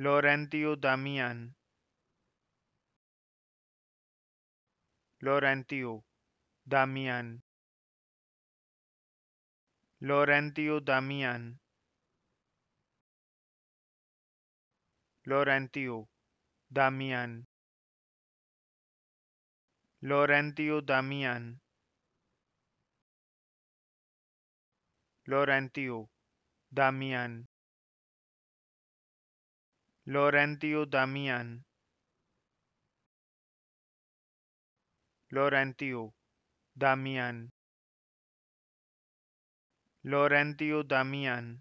Laurentio Damian Laurentio Damian Laurentio Damian Laurentio Damian Laurentio Damian Laurentio Damian Lorentio Damian, Lorentio Damian, Lorentio Damian.